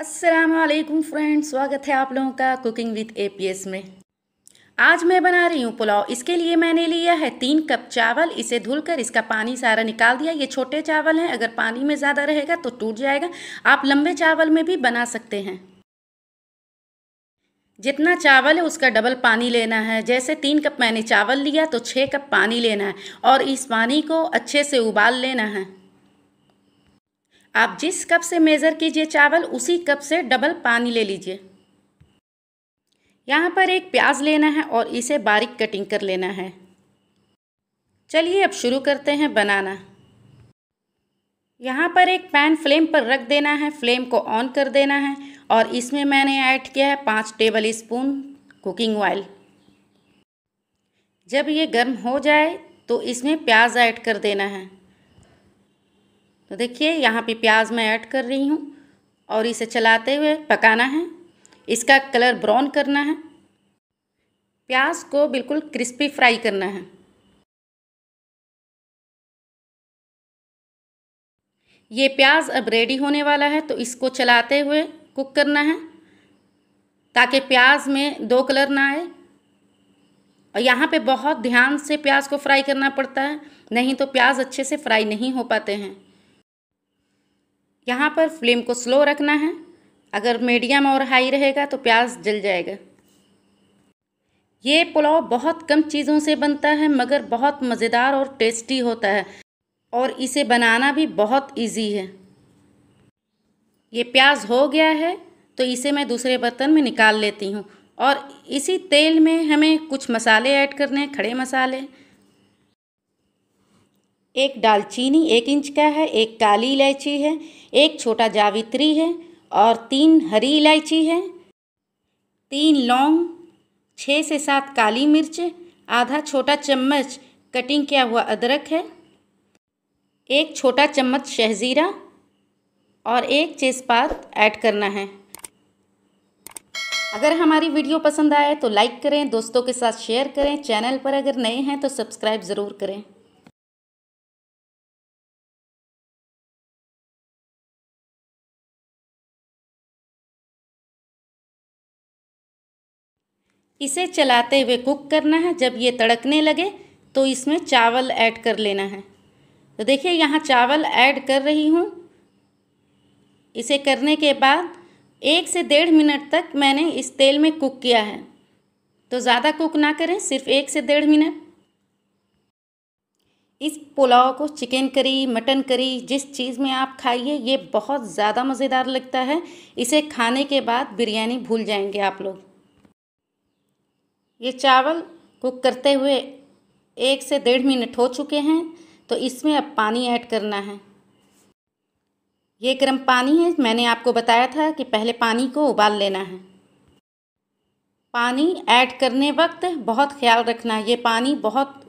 Aslam friend स्वागत है आप लोगों का कुकिंग विद एपीएस में आज मैं बना रही हूँ पुलाव इसके लिए मैंने लिया है तीन कप चावल इसे धुलकर इसका पानी सारा निकाल दिया ये छोटे चावल हैं अगर पानी में ज़्यादा रहेगा तो टूट जाएगा आप लंबे चावल में भी बना सकते हैं जितना चावल है उसका डबल पानी लेना है जैसे तीन कप मैंने चावल लिया तो छः कप पानी लेना है और इस पानी को अच्छे से उबाल लेना है आप जिस कप से मेज़र कीजिए चावल उसी कप से डबल पानी ले लीजिए यहाँ पर एक प्याज लेना है और इसे बारीक कटिंग कर लेना है चलिए अब शुरू करते हैं बनाना यहाँ पर एक पैन फ्लेम पर रख देना है फ्लेम को ऑन कर देना है और इसमें मैंने ऐड किया है पाँच टेबल स्पून कुकिंग ऑयल जब ये गर्म हो जाए तो इसमें प्याज ऐड कर देना है तो देखिए यहाँ पे प्याज मैं ऐड कर रही हूँ और इसे चलाते हुए पकाना है इसका कलर ब्राउन करना है प्याज को बिल्कुल क्रिस्पी फ्राई करना है ये प्याज अब रेडी होने वाला है तो इसको चलाते हुए कुक करना है ताकि प्याज में दो कलर ना आए और यहाँ पे बहुत ध्यान से प्याज को फ्राई करना पड़ता है नहीं तो प्याज अच्छे से फ्राई नहीं हो पाते हैं यहाँ पर फ्लेम को स्लो रखना है अगर मीडियम और हाई रहेगा तो प्याज जल जाएगा ये पुलाव बहुत कम चीज़ों से बनता है मगर बहुत मज़ेदार और टेस्टी होता है और इसे बनाना भी बहुत इजी है ये प्याज हो गया है तो इसे मैं दूसरे बर्तन में निकाल लेती हूँ और इसी तेल में हमें कुछ मसाले ऐड करने हैं खड़े मसाले एक दालचीनी एक इंच का है एक काली इलायची है एक छोटा जावित्री है और तीन हरी इलायची है तीन लौंग छः से सात काली मिर्च आधा छोटा चम्मच कटिंग किया हुआ अदरक है एक छोटा चम्मच शहज़ीरा और एक तेज़पात ऐड करना है अगर हमारी वीडियो पसंद आए तो लाइक करें दोस्तों के साथ शेयर करें चैनल पर अगर नए हैं तो सब्सक्राइब ज़रूर करें इसे चलाते हुए कुक करना है जब ये तड़कने लगे तो इसमें चावल ऐड कर लेना है तो देखिए यहाँ चावल ऐड कर रही हूँ इसे करने के बाद एक से डेढ़ मिनट तक मैंने इस तेल में कुक किया है तो ज़्यादा कुक ना करें सिर्फ एक से डेढ़ मिनट इस पुलाव को चिकन करी मटन करी जिस चीज़ में आप खाइए ये बहुत ज़्यादा मज़ेदार लगता है इसे खाने के बाद बिरयानी भूल जाएंगे आप लोग ये चावल कुक करते हुए एक से डेढ़ मिनट हो चुके हैं तो इसमें अब पानी ऐड करना है ये गर्म पानी है मैंने आपको बताया था कि पहले पानी को उबाल लेना है पानी ऐड करने वक्त बहुत ख्याल रखना है ये पानी बहुत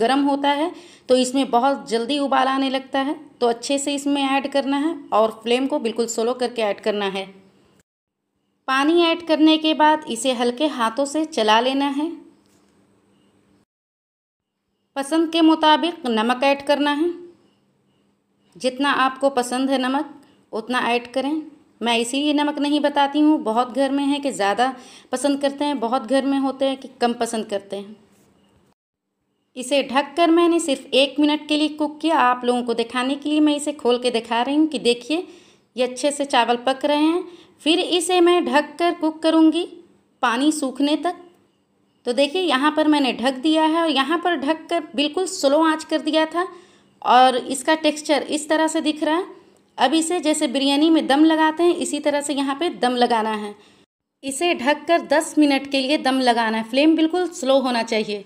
गर्म होता है तो इसमें बहुत जल्दी उबाल आने लगता है तो अच्छे से इसमें ऐड करना है और फ्लेम को बिल्कुल स्लो करके ऐड करना है पानी ऐड करने के बाद इसे हल्के हाथों से चला लेना है पसंद के मुताबिक नमक ऐड करना है जितना आपको पसंद है नमक उतना ऐड करें मैं इसीलिए नमक नहीं बताती हूँ बहुत घर में है कि ज़्यादा पसंद करते हैं बहुत घर में होते हैं कि कम पसंद करते हैं इसे ढक कर मैंने सिर्फ एक मिनट के लिए कुक किया आप लोगों को दिखाने के लिए मैं इसे खोल के दिखा रही हूँ कि देखिए ये अच्छे से चावल पक रहे हैं फिर इसे मैं ढक कर कुक करूँगी पानी सूखने तक तो देखिए यहाँ पर मैंने ढक दिया है और यहाँ पर ढक कर बिल्कुल स्लो आँच कर दिया था और इसका टेक्सचर इस तरह से दिख रहा है अब इसे जैसे बिरयानी में दम लगाते हैं इसी तरह से यहाँ पे दम लगाना है इसे ढक कर दस मिनट के लिए दम लगाना है फ्लेम बिल्कुल स्लो होना चाहिए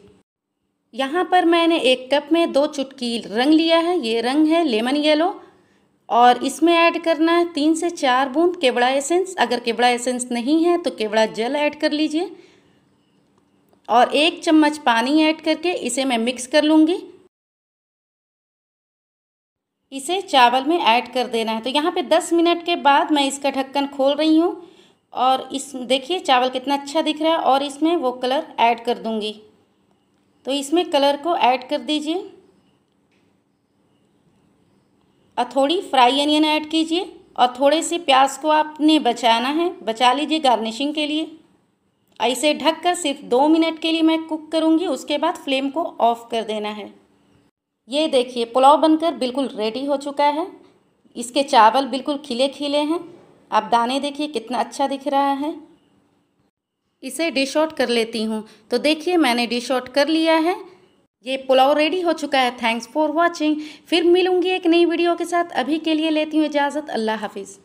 यहाँ पर मैंने एक कप में दो चुटकी रंग लिया है ये रंग है लेमन येलो और इसमें ऐड करना है तीन से चार बूंद केवड़ा एसेंस अगर केवड़ा एसेंस नहीं है तो केवड़ा जल ऐड कर लीजिए और एक चम्मच पानी ऐड करके इसे मैं मिक्स कर लूँगी इसे चावल में ऐड कर देना है तो यहाँ पे दस मिनट के बाद मैं इसका ढक्कन खोल रही हूँ और इस देखिए चावल कितना अच्छा दिख रहा है और इसमें वो कलर ऐड कर दूँगी तो इसमें कलर को ऐड कर दीजिए और थोड़ी फ्राई अनियन ऐड कीजिए और थोड़े से प्याज को आपने बचाना है बचा लीजिए गार्निशिंग के लिए ऐसे ढक कर सिर्फ दो मिनट के लिए मैं कुक करूँगी उसके बाद फ्लेम को ऑफ़ कर देना है ये देखिए पुलाव बनकर बिल्कुल रेडी हो चुका है इसके चावल बिल्कुल खिले खिले हैं आप दाने देखिए कितना अच्छा दिख रहा है इसे डिश आउट कर लेती हूँ तो देखिए मैंने डिश आउट कर लिया है ये पुलाव रेडी हो चुका है थैंक्स फॉर वॉचिंग फिर मिलूंगी एक नई वीडियो के साथ अभी के लिए लेती हूँ इजाज़त अल्लाह हाफिज़